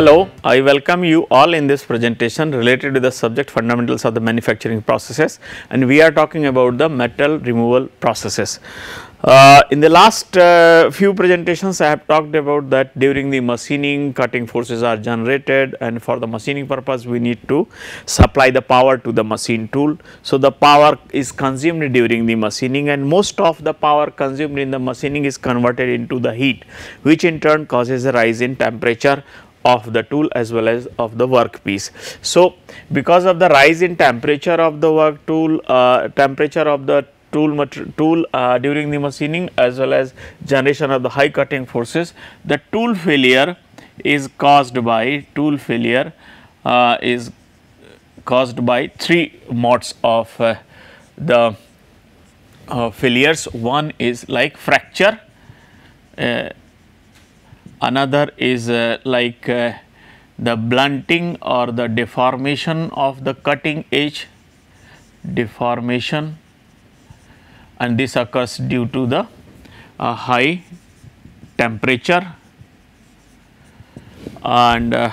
Hello, I welcome you all in this presentation related to the subject fundamentals of the manufacturing processes and we are talking about the metal removal processes. Uh, in the last uh, few presentations I have talked about that during the machining cutting forces are generated and for the machining purpose we need to supply the power to the machine tool. So, the power is consumed during the machining and most of the power consumed in the machining is converted into the heat which in turn causes a rise in temperature of the tool as well as of the workpiece. So, because of the rise in temperature of the work tool, uh, temperature of the tool, tool uh, during the machining as well as generation of the high cutting forces, the tool failure is caused by tool failure uh, is caused by three modes of uh, the uh, failures. One is like fracture, uh, another is uh, like uh, the blunting or the deformation of the cutting edge deformation and this occurs due to the uh, high temperature and uh,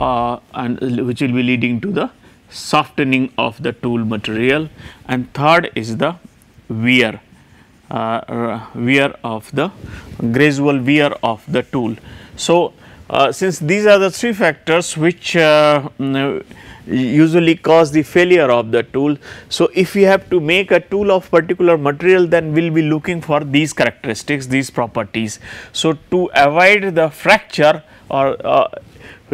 uh, and which will be leading to the softening of the tool material and third is the wear uh, wear of the gradual wear of the tool. So, uh, since these are the three factors which uh, mm, usually cause the failure of the tool. So, if we have to make a tool of particular material then we will be looking for these characteristics, these properties. So, to avoid the fracture or uh,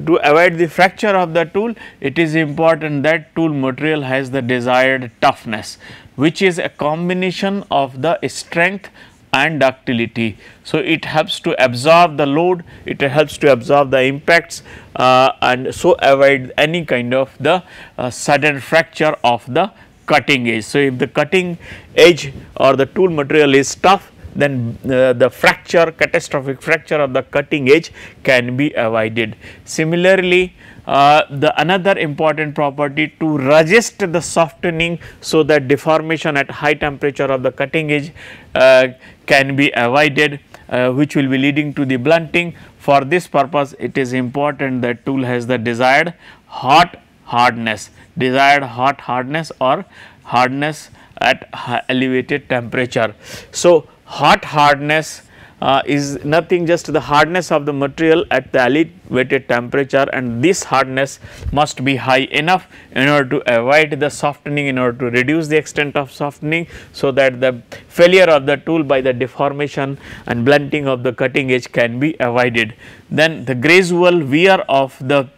to avoid the fracture of the tool, it is important that tool material has the desired toughness which is a combination of the strength and ductility. So, it helps to absorb the load, it helps to absorb the impacts uh, and so avoid any kind of the uh, sudden fracture of the cutting edge. So, if the cutting edge or the tool material is tough, then uh, the fracture catastrophic fracture of the cutting edge can be avoided. Similarly, uh, the another important property to resist the softening so that deformation at high temperature of the cutting edge uh, can be avoided uh, which will be leading to the blunting. For this purpose it is important that tool has the desired hot hardness, desired hot hardness or hardness at elevated temperature. So, hot hardness uh, is nothing just the hardness of the material at the elevated temperature and this hardness must be high enough in order to avoid the softening in order to reduce the extent of softening so that the failure of the tool by the deformation and blunting of the cutting edge can be avoided. Then the gradual wear of the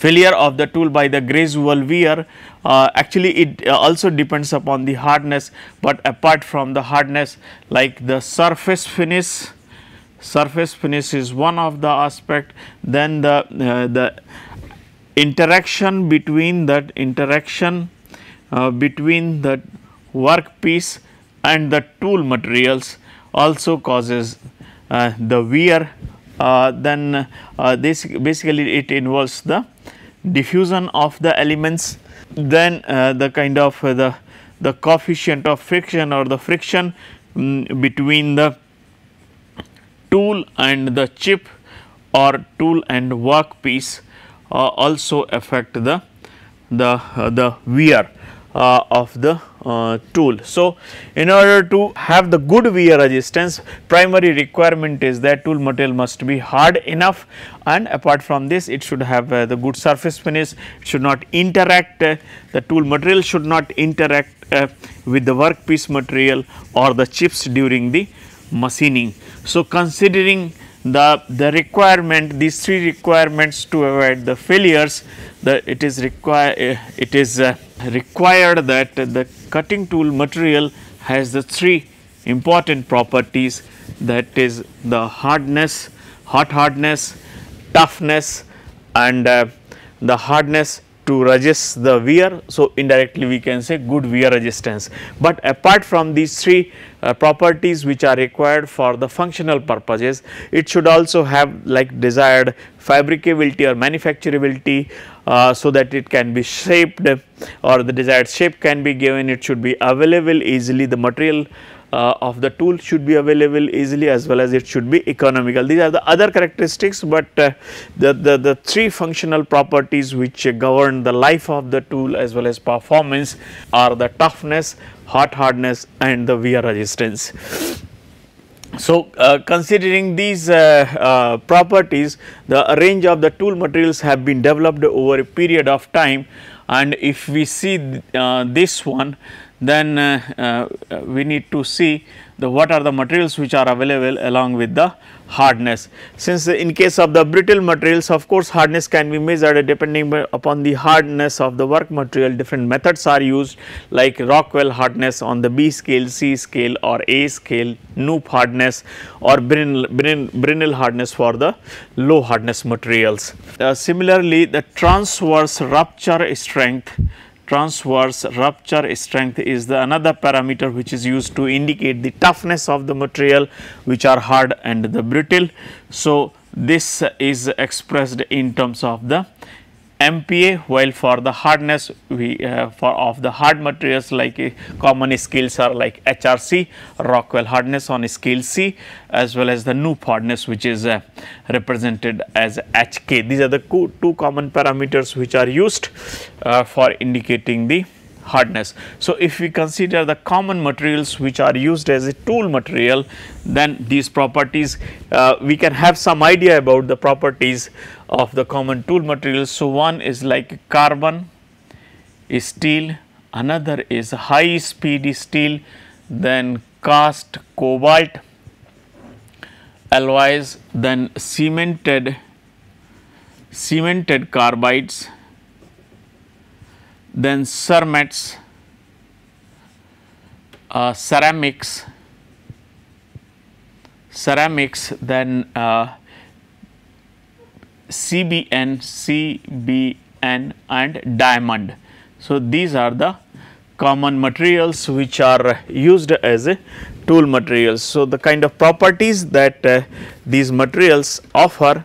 failure of the tool by the gradual wear uh, actually it uh, also depends upon the hardness but apart from the hardness like the surface finish surface finish is one of the aspect then the uh, the interaction between that interaction uh, between the workpiece and the tool materials also causes uh, the wear then this basically it involves the diffusion of the elements then uh, the kind of uh, the the coefficient of friction or the friction um, between the tool and the chip or tool and workpiece uh, also affect the the uh, the wear uh, of the uh, tool. So, in order to have the good wear resistance primary requirement is that tool material must be hard enough and apart from this it should have uh, the good surface finish, should not interact, uh, the tool material should not interact uh, with the workpiece material or the chips during the machining. So, considering the, the requirement these three requirements to avoid the failures the it is require eh, it is uh, required that the cutting tool material has the three important properties that is the hardness hot hardness toughness and uh, the hardness to resist the wear. So, indirectly we can say good wear resistance, but apart from these three uh, properties which are required for the functional purposes, it should also have like desired fabricability or manufacturability uh, so that it can be shaped or the desired shape can be given, it should be available easily, the material uh, of the tool should be available easily as well as it should be economical. These are the other characteristics, but uh, the, the, the three functional properties which uh, govern the life of the tool as well as performance are the toughness, hot hardness and the wear resistance. So, uh, considering these uh, uh, properties, the range of the tool materials have been developed over a period of time and if we see th uh, this one, then uh, uh, uh, we need to see the what are the materials which are available along with the hardness. Since in case of the brittle materials of course hardness can be measured depending upon the hardness of the work material different methods are used like Rockwell hardness on the B scale, C scale or A scale, Knoop hardness or Brinell hardness for the low hardness materials. Uh, similarly, the transverse rupture strength transverse rupture strength is the another parameter which is used to indicate the toughness of the material which are hard and the brittle. So, this is expressed in terms of the MPa while for the hardness we uh, for of the hard materials like uh, common scales are like HRC, Rockwell hardness on scale C as well as the Knoop hardness which is uh, represented as HK. These are the two common parameters which are used uh, for indicating the hardness. So, if we consider the common materials which are used as a tool material then these properties uh, we can have some idea about the properties of the common tool materials. So, one is like carbon, steel, another is high speed steel, then cast cobalt alloys, then cemented cemented carbides then cermets, uh, ceramics, ceramics, then uh, CBN, CBN and diamond. So, these are the common materials which are used as a tool materials. So, the kind of properties that uh, these materials offer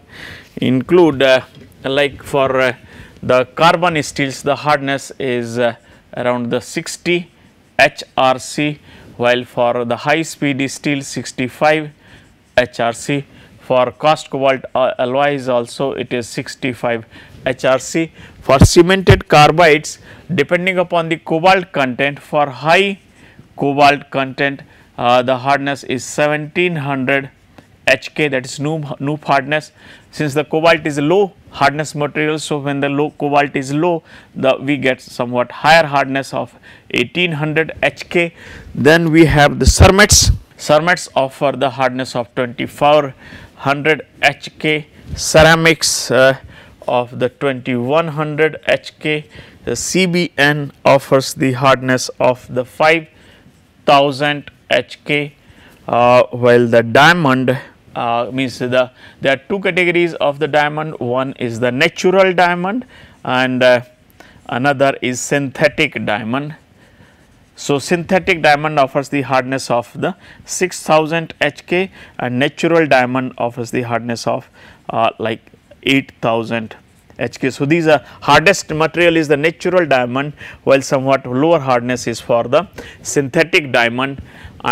include uh, like for uh, the carbon steels the hardness is uh, around the 60 HRC while for the high speed steel 65 HRC for cast cobalt uh, alloys also it is 65 HRC. For cemented carbides depending upon the cobalt content for high cobalt content uh, the hardness is 1700 HK that is new new hardness since the cobalt is low hardness materials. So, when the low cobalt is low, the we get somewhat higher hardness of 1800 HK. Then we have the cermets. Cermets offer the hardness of 2400 HK, ceramics uh, of the 2100 HK, the CBN offers the hardness of the 5000 HK, uh, while the diamond uh, means the there are two categories of the diamond one is the natural diamond and uh, another is synthetic diamond. So, synthetic diamond offers the hardness of the 6000 HK and natural diamond offers the hardness of uh, like 8000 HK. So, these are hardest material is the natural diamond while somewhat lower hardness is for the synthetic diamond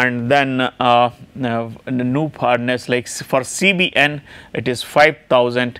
and then uh, uh new furnace like for CBN it is 5000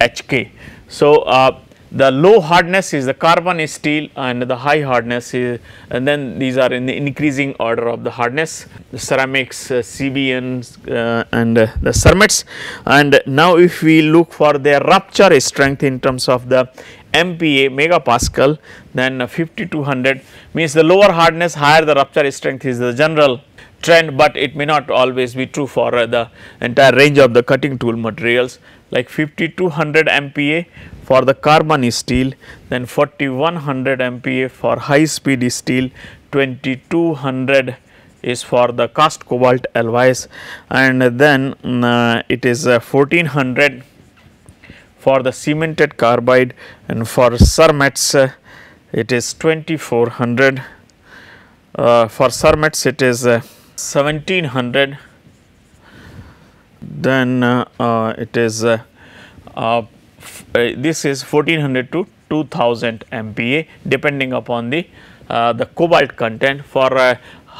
HK. So, uh, the low hardness is the carbon steel and the high hardness is and then these are in the increasing order of the hardness the ceramics uh, uh, and uh, the cermets and now if we look for their rupture strength in terms of the MPa megapascal then 5200 means the lower hardness higher the rupture strength is the general trend, but it may not always be true for uh, the entire range of the cutting tool materials like 5200 MPa for the carbon steel, then 4100 MPa for high speed steel, 2200 is for the cast cobalt alloys and then mm, uh, it is uh, 1400 for the cemented carbide and for cermets uh, it is 2400 uh, for cermets it is uh, 1700 then uh, uh, it is uh, uh, uh this is 1400 to 2000 MPa depending upon the uh, the cobalt content for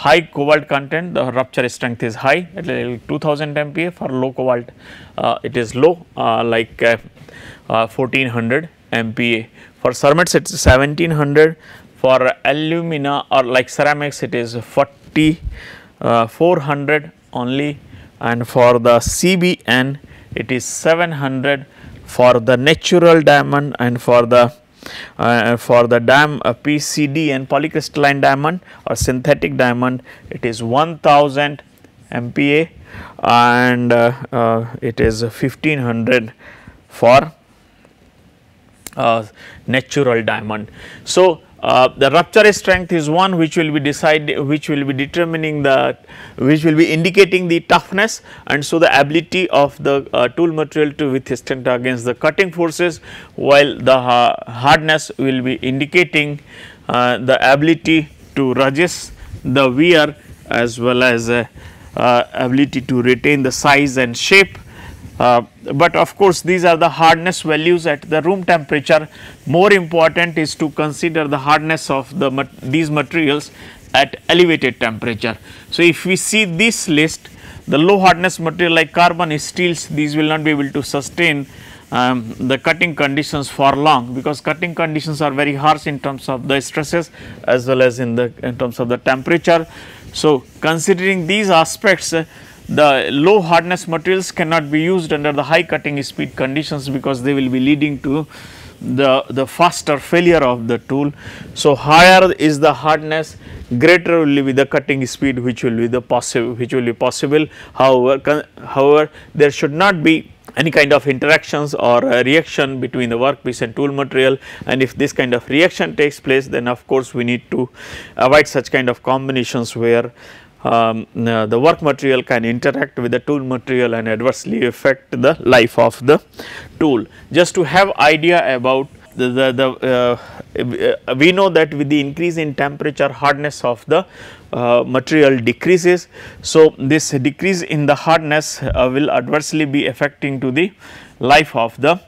high cobalt content the rupture strength is high at 2000 MPa for low cobalt it is low like 1400 MPa for cermets it is 1700 for alumina or like ceramics it is 40 uh, 400 only and for the CBN it is 700 for the natural diamond and for the uh, for the dam uh, PCD and polycrystalline diamond or synthetic diamond it is 1000 MPa and uh, uh, it is 1500 for uh, natural diamond. So, uh, the rupture strength is one which will be decide which will be determining the which will be indicating the toughness and so the ability of the uh, tool material to withstand against the cutting forces while the uh, hardness will be indicating uh, the ability to resist the wear as well as uh, ability to retain the size and shape uh, but of course, these are the hardness values at the room temperature. More important is to consider the hardness of the mat these materials at elevated temperature. So, if we see this list, the low hardness material like carbon steels, these will not be able to sustain um, the cutting conditions for long because cutting conditions are very harsh in terms of the stresses as well as in the in terms of the temperature. So, considering these aspects, uh, the low hardness materials cannot be used under the high cutting speed conditions because they will be leading to the, the faster failure of the tool. So, higher is the hardness greater will be the cutting speed which will be the possible which will be possible however, however there should not be any kind of interactions or uh, reaction between the workpiece and tool material and if this kind of reaction takes place then of course we need to avoid such kind of combinations where um, uh, the work material can interact with the tool material and adversely affect the life of the tool. Just to have idea about the, the, the uh, we uh, know that with the increase in temperature hardness of the uh, material decreases. So, this decrease in the hardness uh, will adversely be affecting to the life of the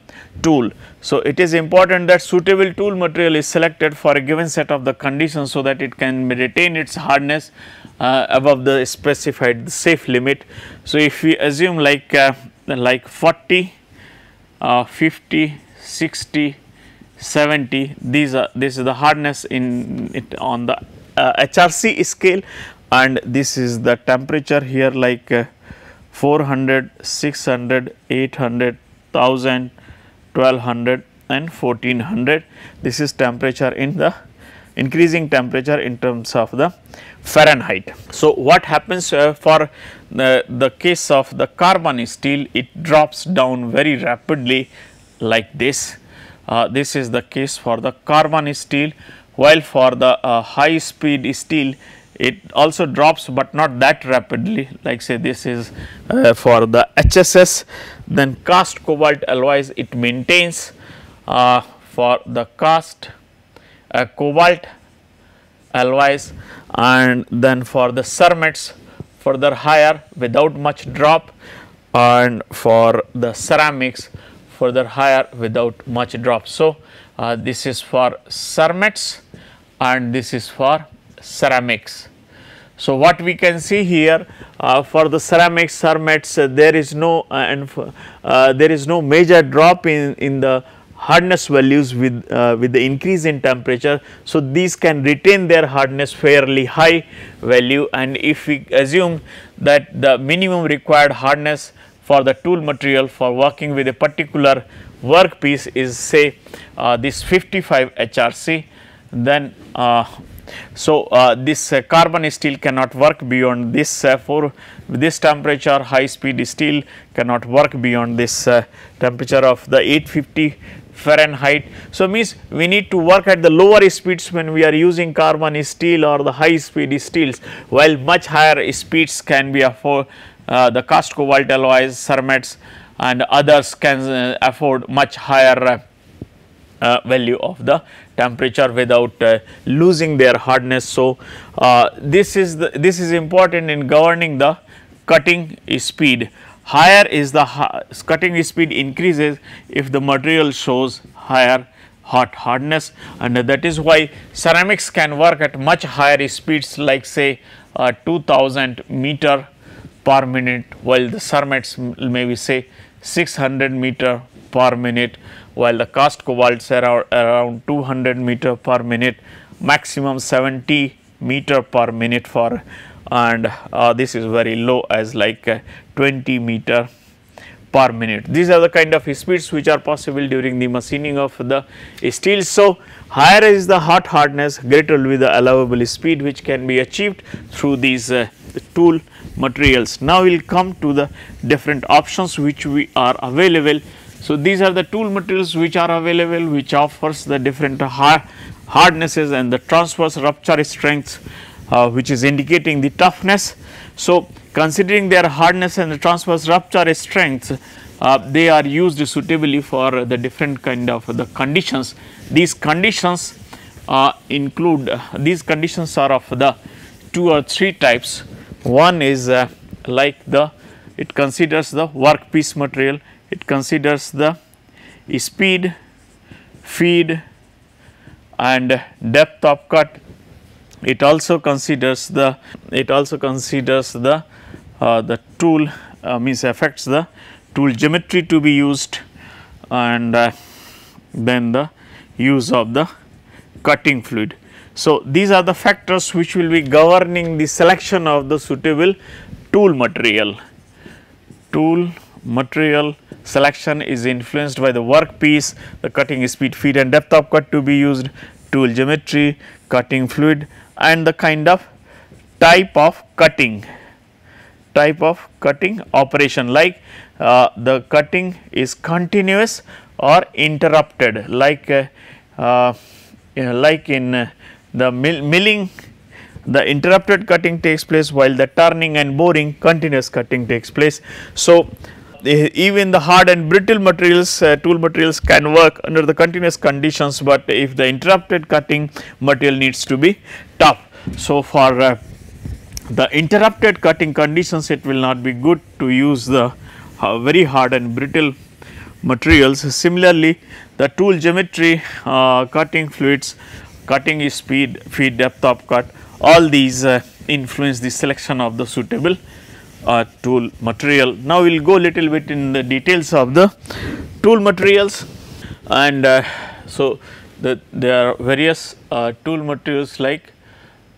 tool. So, it is important that suitable tool material is selected for a given set of the conditions so that it can retain its hardness uh, above the specified safe limit. So, if we assume like uh, like 40, uh, 50, 60, 70 these are this is the hardness in it on the HRC uh, scale and this is the temperature here like uh, 400, 600, 800, 1000, 1200 and 1400 this is temperature in the increasing temperature in terms of the Fahrenheit. So, what happens uh, for the, the case of the carbon steel it drops down very rapidly like this. Uh, this is the case for the carbon steel while for the uh, high speed steel it also drops but not that rapidly like say this is uh, for the HSS then cast cobalt alloys it maintains uh, for the cast a cobalt alloys and then for the cermets further higher without much drop and for the ceramics further higher without much drop. So, uh, this is for cermets and this is for ceramics. So, what we can see here uh, for the ceramics cermets uh, there is no and uh, uh, there is no major drop in, in the hardness values with, uh, with the increase in temperature. So, these can retain their hardness fairly high value and if we assume that the minimum required hardness for the tool material for working with a particular workpiece is say uh, this 55 HRC then uh, so, uh, this uh, carbon steel cannot work beyond this uh, for this temperature high speed steel cannot work beyond this uh, temperature of the 850 Fahrenheit. So, means we need to work at the lower speeds when we are using carbon steel or the high speed steels while much higher speeds can be afford uh, the cast cobalt alloys, cermets and others can uh, afford much higher uh, uh, value of the temperature without uh, losing their hardness. So, uh, this is the, this is important in governing the cutting speed higher is the cutting speed increases if the material shows higher hot hardness and that is why ceramics can work at much higher speeds like say uh, 2000 meter per minute while the cermets may be say 600 meter per minute while the cast cobalts are around 200 meter per minute maximum 70 meter per minute for and uh, this is very low as like uh, 20 meter per minute. These are the kind of speeds which are possible during the machining of the steel. So, higher is the hot hardness greater will be the allowable speed which can be achieved through these uh, tool materials. Now, we will come to the different options which we are available. So, these are the tool materials which are available which offers the different hard hardnesses and the transverse rupture strengths uh, which is indicating the toughness. So, considering their hardness and the transverse rupture strength, uh, they are used suitably for the different kind of the conditions. These conditions uh, include, these conditions are of the two or three types. One is like the, it considers the workpiece material, it considers the speed, feed and depth of cut it also considers the it also considers the uh, the tool uh, means affects the tool geometry to be used and uh, then the use of the cutting fluid. So, these are the factors which will be governing the selection of the suitable tool material. Tool material selection is influenced by the work piece, the cutting speed, feed and depth of cut to be used, tool geometry, cutting fluid, and the kind of type of cutting type of cutting operation like uh, the cutting is continuous or interrupted like uh, uh, you know, like in uh, the mill milling the interrupted cutting takes place while the turning and boring continuous cutting takes place. So, even the hard and brittle materials uh, tool materials can work under the continuous conditions, but if the interrupted cutting material needs to be tough. So, for uh, the interrupted cutting conditions it will not be good to use the uh, very hard and brittle materials. Similarly, the tool geometry, uh, cutting fluids, cutting speed, feed depth of cut all these uh, influence the selection of the suitable uh, tool material. Now, we will go little bit in the details of the tool materials and uh, so the, there are various uh, tool materials like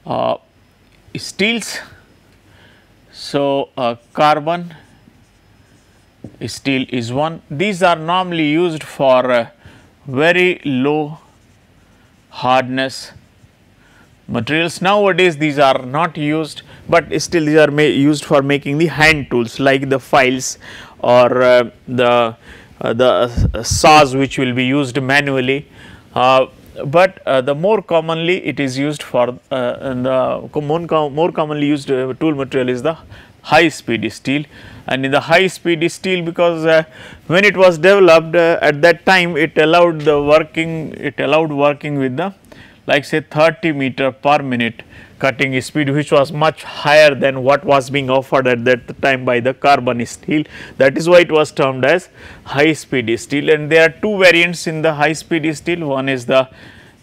uh, steels. So, uh, carbon steel is one. These are normally used for uh, very low hardness materials. Nowadays these are not used, but still these are used for making the hand tools like the files or uh, the uh, the uh, saws which will be used manually. Uh, but uh, the more commonly it is used for uh, the more, more commonly used tool material is the high speed steel and in the high speed steel because uh, when it was developed uh, at that time it allowed the working it allowed working with the like say 30 meter per minute cutting speed which was much higher than what was being offered at that time by the carbon steel. That is why it was termed as high speed steel and there are two variants in the high speed steel. One is the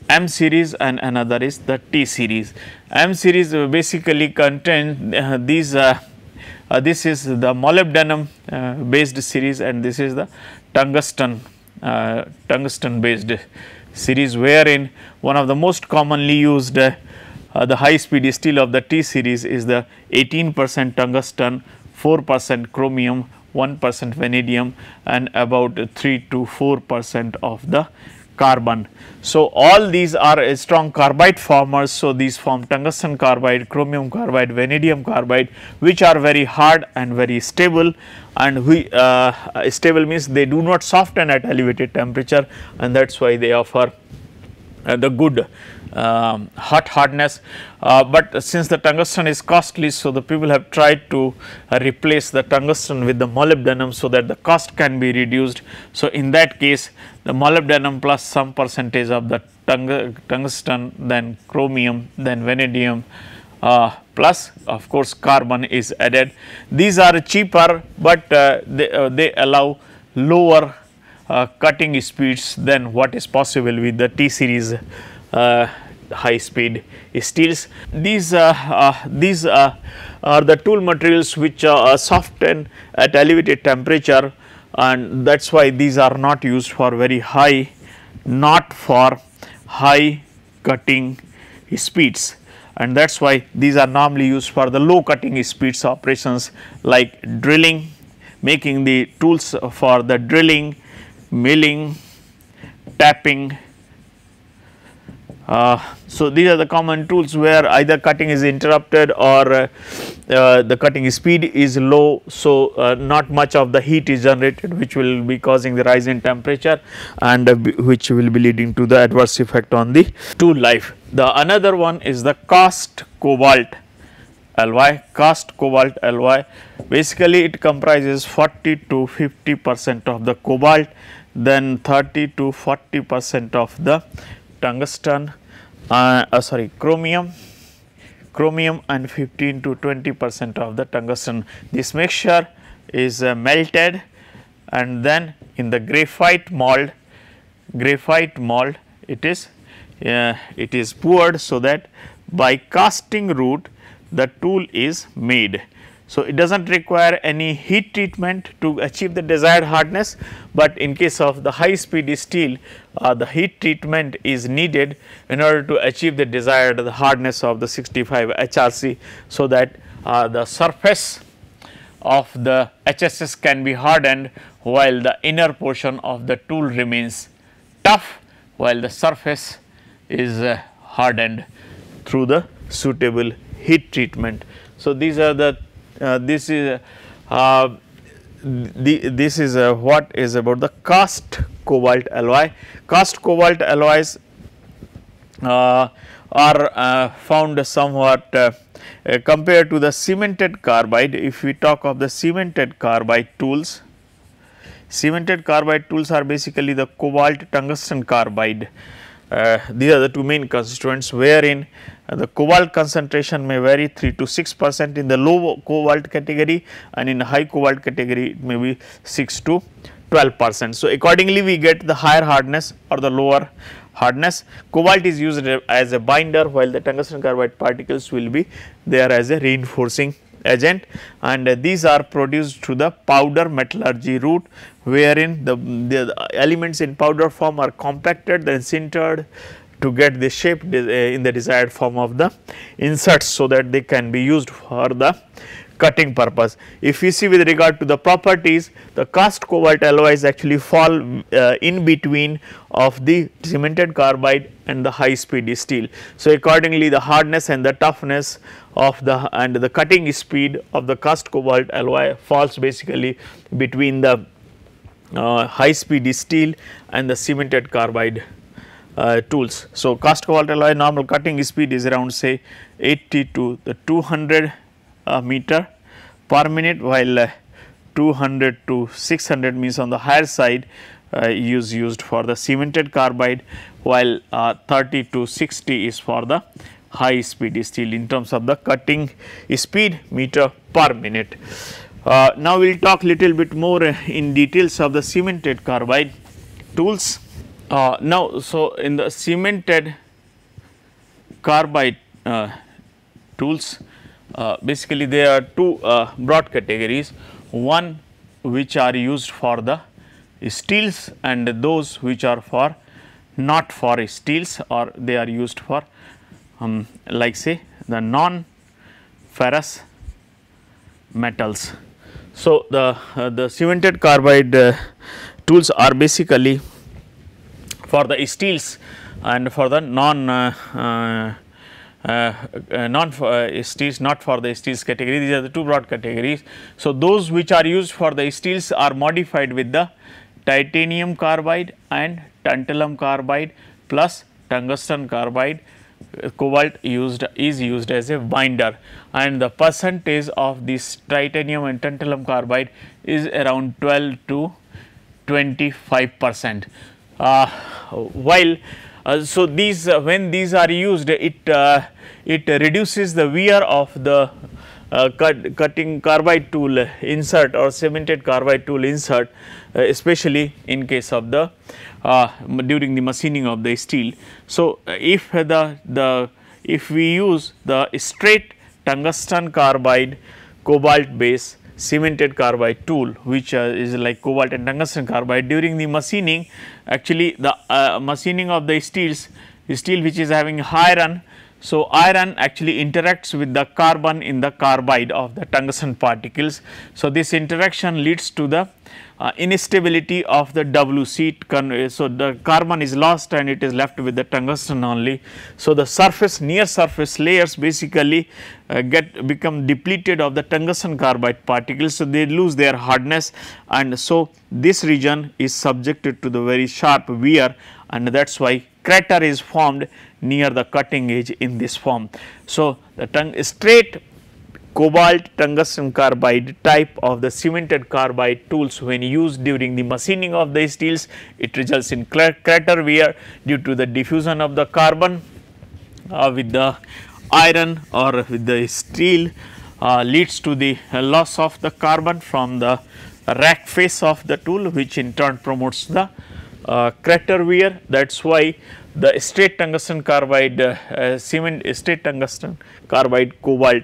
M series and another is the T series. M series basically contains uh, these uh, uh, this is the molybdenum uh, based series and this is the tungsten uh, tungsten based series wherein one of the most commonly used uh, uh, the high speed steel of the T series is the 18 percent tungsten, 4 percent chromium, 1 percent vanadium and about 3 to 4 percent of the carbon. So, all these are strong carbide formers. So, these form tungsten carbide, chromium carbide, vanadium carbide which are very hard and very stable and we, uh, stable means they do not soften at elevated temperature and that is why they offer uh, the good um, hot hardness, uh, but since the tungsten is costly, so the people have tried to uh, replace the tungsten with the molybdenum so that the cost can be reduced. So, in that case the molybdenum plus some percentage of the tung tungsten then chromium then vanadium uh, plus of course carbon is added. These are cheaper, but uh, they, uh, they allow lower uh, cutting speeds than what is possible with the T series uh, high speed steels. These, uh, uh, these are the tool materials which soften at elevated temperature and that is why these are not used for very high, not for high cutting speeds and that is why these are normally used for the low cutting speeds operations like drilling, making the tools for the drilling, milling, tapping, uh, so, these are the common tools where either cutting is interrupted or uh, uh, the cutting speed is low. So, uh, not much of the heat is generated which will be causing the rise in temperature and uh, which will be leading to the adverse effect on the tool life. The another one is the cast cobalt alloy, cast cobalt alloy basically it comprises 40 to 50 percent of the cobalt then 30 to 40 percent of the tungsten uh, uh, sorry chromium chromium and 15 to 20 percent of the tungsten. This mixture is uh, melted and then in the graphite mold, graphite mold it is uh, it is poured so that by casting route the tool is made. So, it does not require any heat treatment to achieve the desired hardness, but in case of the high speed steel uh, the heat treatment is needed in order to achieve the desired the hardness of the 65 HRC. So, that uh, the surface of the HSS can be hardened while the inner portion of the tool remains tough while the surface is uh, hardened through the suitable heat treatment. So, these are the uh, this is uh, the, this is uh, what is about the cast cobalt alloy. Cast cobalt alloys are found somewhat compared to the cemented carbide. If we talk of the cemented carbide tools, cemented carbide tools are basically the cobalt tungsten carbide uh, these are the two main constituents wherein the cobalt concentration may vary 3 to 6 percent in the low cobalt category and in high cobalt category it may be 6 to 12 percent. So, accordingly we get the higher hardness or the lower hardness. Cobalt is used as a binder while the tungsten carbide particles will be there as a reinforcing agent and uh, these are produced through the powder metallurgy route wherein the, the elements in powder form are compacted then sintered to get the shape uh, in the desired form of the inserts so that they can be used for the cutting purpose. If you see with regard to the properties, the cast cobalt alloys actually fall uh, in between of the cemented carbide and the high speed steel. So, accordingly the hardness and the toughness of the and the cutting speed of the cast cobalt alloy falls basically between the uh, high speed steel and the cemented carbide uh, tools. So, cast cobalt alloy normal cutting speed is around say 80 to the 200 meter per minute while uh, 200 to 600 means on the higher side uh, is used for the cemented carbide while uh, 30 to 60 is for the high speed steel in terms of the cutting speed meter per minute. Uh, now, we will talk little bit more in details of the cemented carbide tools. Uh, now, so in the cemented carbide uh, tools, uh, basically there are two uh, broad categories one which are used for the steels and those which are for not for steels or they are used for um, like say the non ferrous metals. So, the, uh, the cemented carbide uh, tools are basically for the steels and for the non uh, uh uh, uh, not for, uh, steels not for the steels category these are the two broad categories. So, those which are used for the steels are modified with the titanium carbide and tantalum carbide plus tungsten carbide cobalt used is used as a binder and the percentage of this titanium and tantalum carbide is around 12 to 25 percent. Uh, while uh, so, these uh, when these are used it uh, it reduces the wear of the cut, cutting carbide tool insert or cemented carbide tool insert especially in case of the during the machining of the steel. So, if the, the if we use the straight tungsten carbide cobalt base cemented carbide tool which uh, is like cobalt and tungsten carbide during the machining actually the uh, machining of the steels steel which is having high run so, iron actually interacts with the carbon in the carbide of the tungsten particles. So, this interaction leads to the uh, instability of the WC. So, the carbon is lost and it is left with the tungsten only. So, the surface near surface layers basically uh, get become depleted of the tungsten carbide particles. So, they lose their hardness and so this region is subjected to the very sharp wear and that is why crater is formed near the cutting edge in this form. So, the straight cobalt tungsten carbide type of the cemented carbide tools when used during the machining of the steels it results in crater wear due to the diffusion of the carbon uh, with the iron or with the steel uh, leads to the loss of the carbon from the rack face of the tool which in turn promotes the uh, crater wear that is why the straight tungsten carbide uh, cement straight tungsten carbide cobalt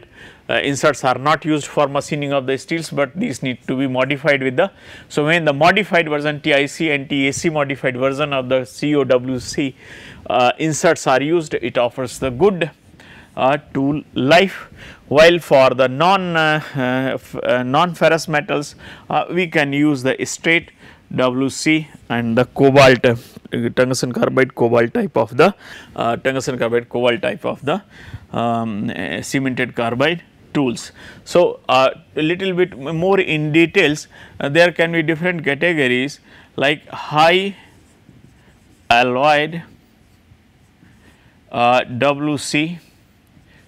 uh, inserts are not used for machining of the steels, but these need to be modified with the. So, when the modified version TIC and TAC modified version of the COWC uh, inserts are used, it offers the good uh, tool life while for the non uh, uh, non ferrous metals we can use the straight WC and the cobalt tungsten carbide cobalt type of the uh, tungsten carbide cobalt type of the um, eh, cemented carbide tools. So, uh, a little bit more in details uh, there can be different categories like high alloyed uh, WC,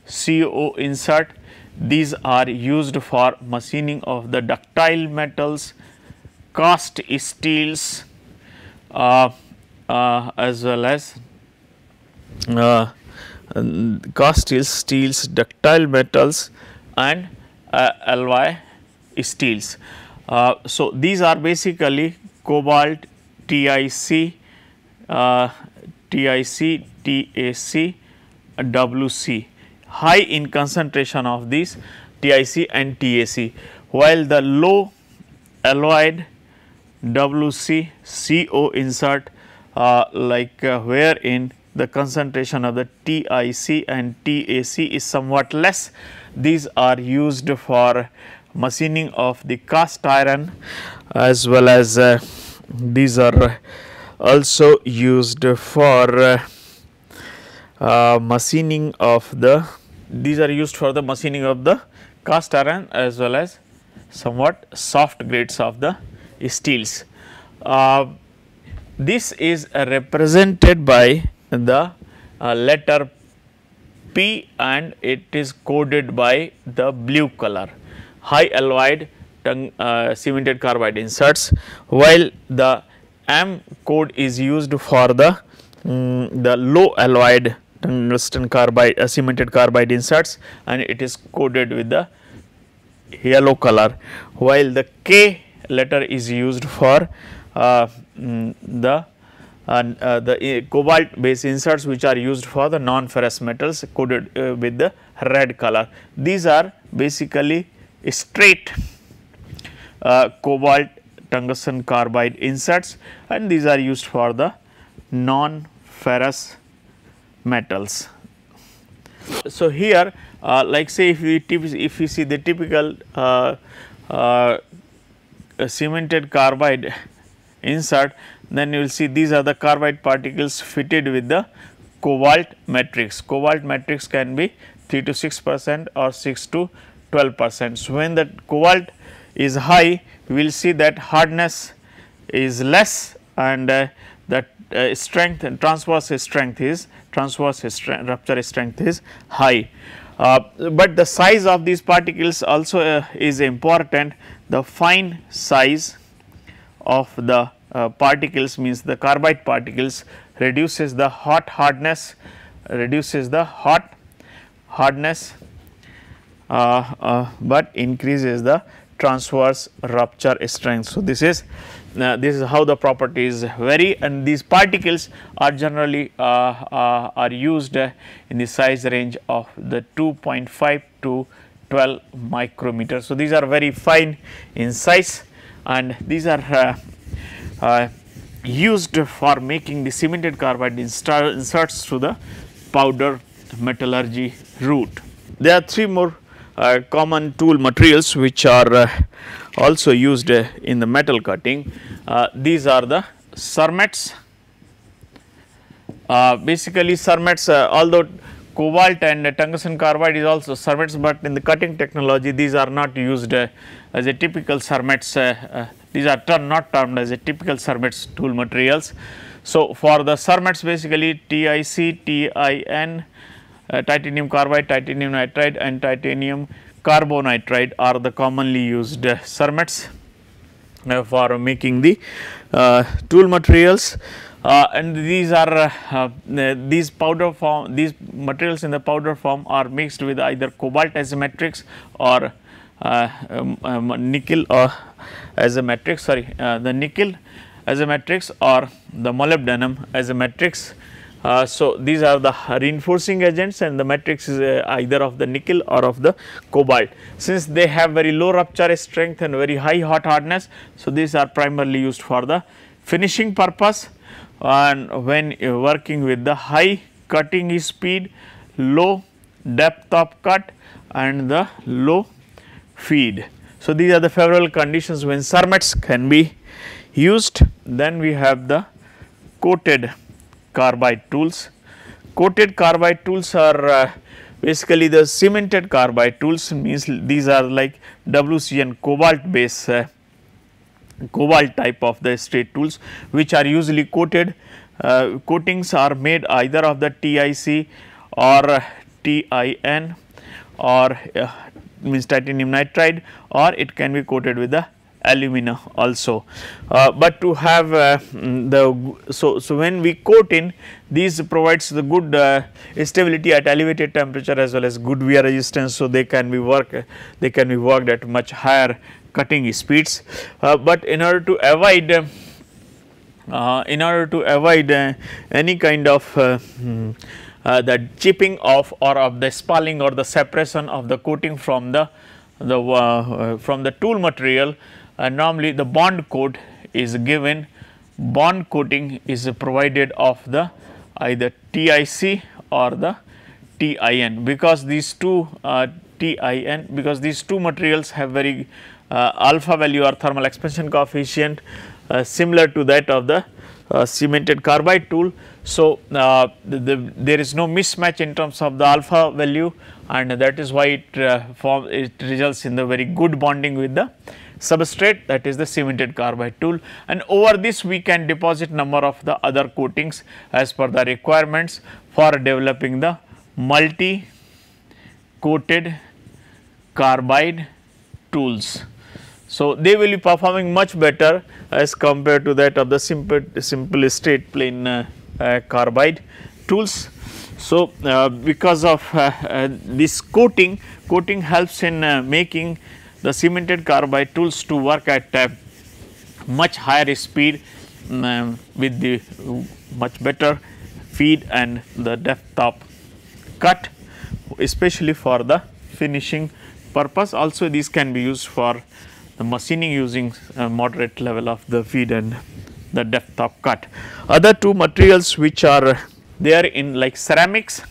CO insert these are used for machining of the ductile metals, cast steels, uh, uh, as well as uh, cast steels, steels, ductile metals and uh, alloy steels. so, these are basically cobalt, TIC, TIC, TAC, WC high in concentration of these TIC and TAC while the low alloyed WC CO insert uh, like uh, where in the concentration of the TIC and TAC is somewhat less. These are used for machining of the cast iron as well as uh, these are also used for uh, uh, machining of the these are used for the machining of the cast iron as well as somewhat soft grades of the steels. Uh, this is uh, represented by the uh, letter P and it is coded by the blue color. High alloyed tongue, uh, cemented carbide inserts while the M code is used for the, um, the low alloyed tungsten carbide uh, cemented carbide inserts and it is coded with the yellow color while the K letter is used for uh, mm, the uh, the cobalt based inserts which are used for the non-ferrous metals coated uh, with the red color. These are basically straight cobalt tungsten carbide inserts and these are used for the non-ferrous metals. So, here uh, like say if we if we see the typical uh, uh, cemented carbide insert then you will see these are the carbide particles fitted with the cobalt matrix. Cobalt matrix can be 3 to 6 percent or 6 to 12 percent. So, when the cobalt is high we will see that hardness is less and uh, that uh, strength and transverse strength is transverse strength, rupture strength is high. Uh, but the size of these particles also uh, is important the fine size of the uh, particles means the carbide particles reduces the hot hardness, reduces the hot hardness uh, uh, but increases the transverse rupture strength. So, this is uh, this is how the properties vary and these particles are generally uh, uh, are used in the size range of the 2.5 to 12 micrometers. So, these are very fine in size and these are uh, uh, used for making the cemented carbide inserts through the powder metallurgy route. There are three more uh, common tool materials which are uh, also used uh, in the metal cutting. Uh, these are the cermets. basically cermets although cobalt and tungsten carbide is also cermets, but in the cutting technology these are not used as a typical Sermet's, uh, uh, these are term, not termed as a typical Sermet's tool materials. So, for the Sermet's basically TIC, TIN, uh, titanium carbide, titanium nitride and titanium carbonitride are the commonly used uh, Sermets uh, for making the uh, tool materials. Uh, and these are these powder form these materials in the powder form are mixed with either cobalt as matrix or uh, um, um, nickel or as a matrix sorry uh, the nickel as a matrix or the molybdenum as a matrix. Uh, so, these are the reinforcing agents and the matrix is uh, either of the nickel or of the cobalt. Since they have very low rupture strength and very high hot hardness, so these are primarily used for the finishing purpose and when working with the high cutting speed, low depth of cut and the low feed. So, these are the favorable conditions when sermets can be used. Then we have the coated carbide tools. Coated carbide tools are uh, basically the cemented carbide tools means these are like WCN cobalt base uh, cobalt type of the straight tools which are usually coated. Uh, coatings are made either of the TIC or TIN or uh, means titanium nitride or it can be coated with the alumina also. Uh, but to have uh, the so, so when we coat in these provides the good uh, stability at elevated temperature as well as good wear resistance. So, they can be work they can be worked at much higher cutting speeds, uh, but in order to avoid uh, in order to avoid uh, any kind of hmm, uh, the chipping off or of the spalling or the separation of the coating from the, the uh, from the tool material uh, normally the bond coat is given bond coating is provided of the either TIC or the TIN because these two uh, TIN because these two materials have very uh, alpha value or thermal expansion coefficient similar to that of the uh, cemented carbide tool. So, uh, the, the, there is no mismatch in terms of the alpha value and that is why it uh, form it results in the very good bonding with the substrate that is the cemented carbide tool and over this we can deposit number of the other coatings as per the requirements for developing the multi coated carbide tools. So, they will be performing much better as compared to that of the simple, simple straight plane uh, uh, carbide tools. So, uh, because of uh, uh, this coating, coating helps in uh, making the cemented carbide tools to work at much higher speed um, with the much better feed and the depth of cut especially for the finishing purpose. Also, these can be used for the machining using uh, moderate level of the feed and the depth of cut. Other two materials which are there in like ceramics.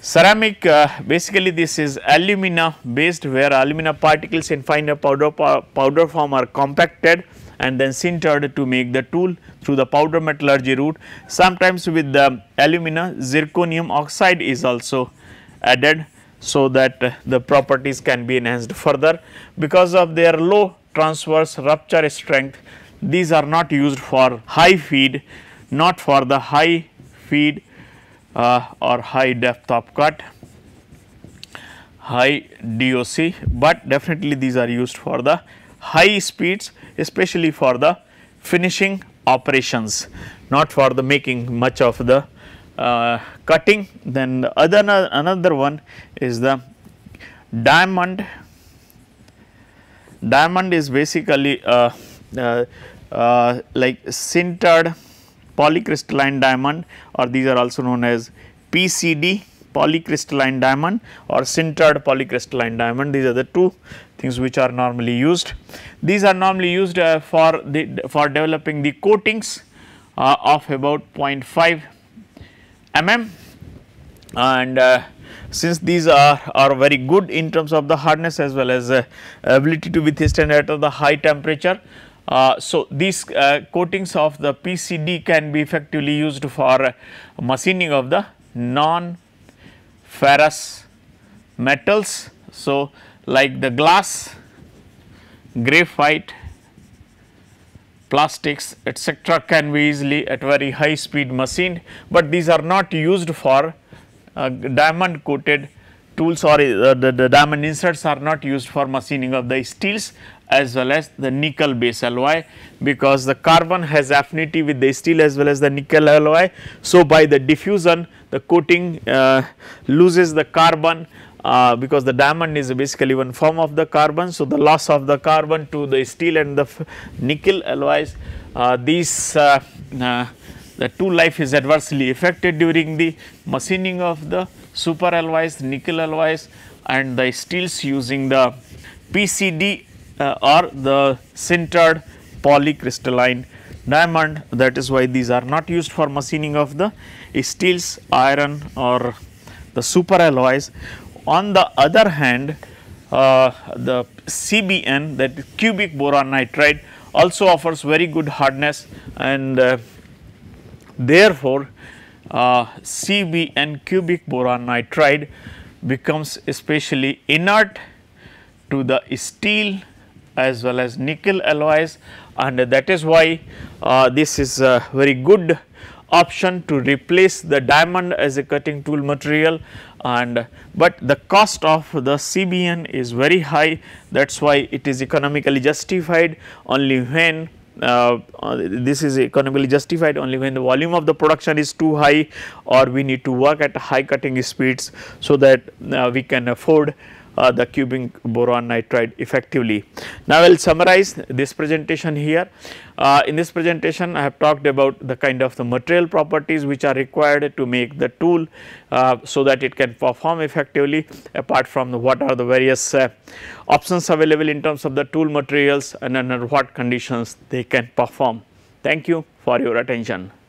Ceramic uh, basically this is alumina based where alumina particles in finer powder, powder form are compacted and then sintered to make the tool through the powder metallurgy route. Sometimes with the alumina zirconium oxide is also added so that the properties can be enhanced further. Because of their low transverse rupture strength, these are not used for high feed, not for the high feed uh, or high depth of cut, high DOC, but definitely these are used for the high speeds, especially for the finishing operations, not for the making much of the uh, cutting then the other another one is the diamond diamond is basically uh, uh, like sintered polycrystalline diamond or these are also known as PCD polycrystalline diamond or sintered polycrystalline diamond these are the two things which are normally used. These are normally used uh, for the for developing the coatings uh, of about 0.5 mm and uh, since these are, are very good in terms of the hardness as well as uh, ability to withstand at the high temperature. Uh, so, these uh, coatings of the PCD can be effectively used for uh, machining of the non ferrous metals. So, like the glass, graphite, plastics etc. can be easily at very high speed machined, but these are not used for uh, diamond coated tools or uh, the, the, diamond inserts are not used for machining of the steels as well as the nickel base alloy because the carbon has affinity with the steel as well as the nickel alloy. So, by the diffusion the coating uh, loses the carbon uh, because the diamond is basically one form of the carbon. So, the loss of the carbon to the steel and the nickel alloys uh, these uh, uh, the two life is adversely affected during the machining of the super alloys, nickel alloys and the steels using the PCD uh, or the sintered polycrystalline diamond that is why these are not used for machining of the steels, iron or the super alloys on the other hand, uh, the CBN that is cubic boron nitride also offers very good hardness and uh, therefore, uh, CBN cubic boron nitride becomes especially inert to the steel as well as nickel alloys and that is why uh, this is a very good option to replace the diamond as a cutting tool material and but the cost of the CBN is very high that is why it is economically justified only when uh, uh, this is economically justified only when the volume of the production is too high or we need to work at high cutting speeds so that uh, we can afford uh, the cubic boron nitride effectively. Now, I will summarize this presentation here. Uh, in this presentation, I have talked about the kind of the material properties which are required to make the tool uh, so that it can perform effectively apart from what are the various uh, options available in terms of the tool materials and under what conditions they can perform. Thank you for your attention.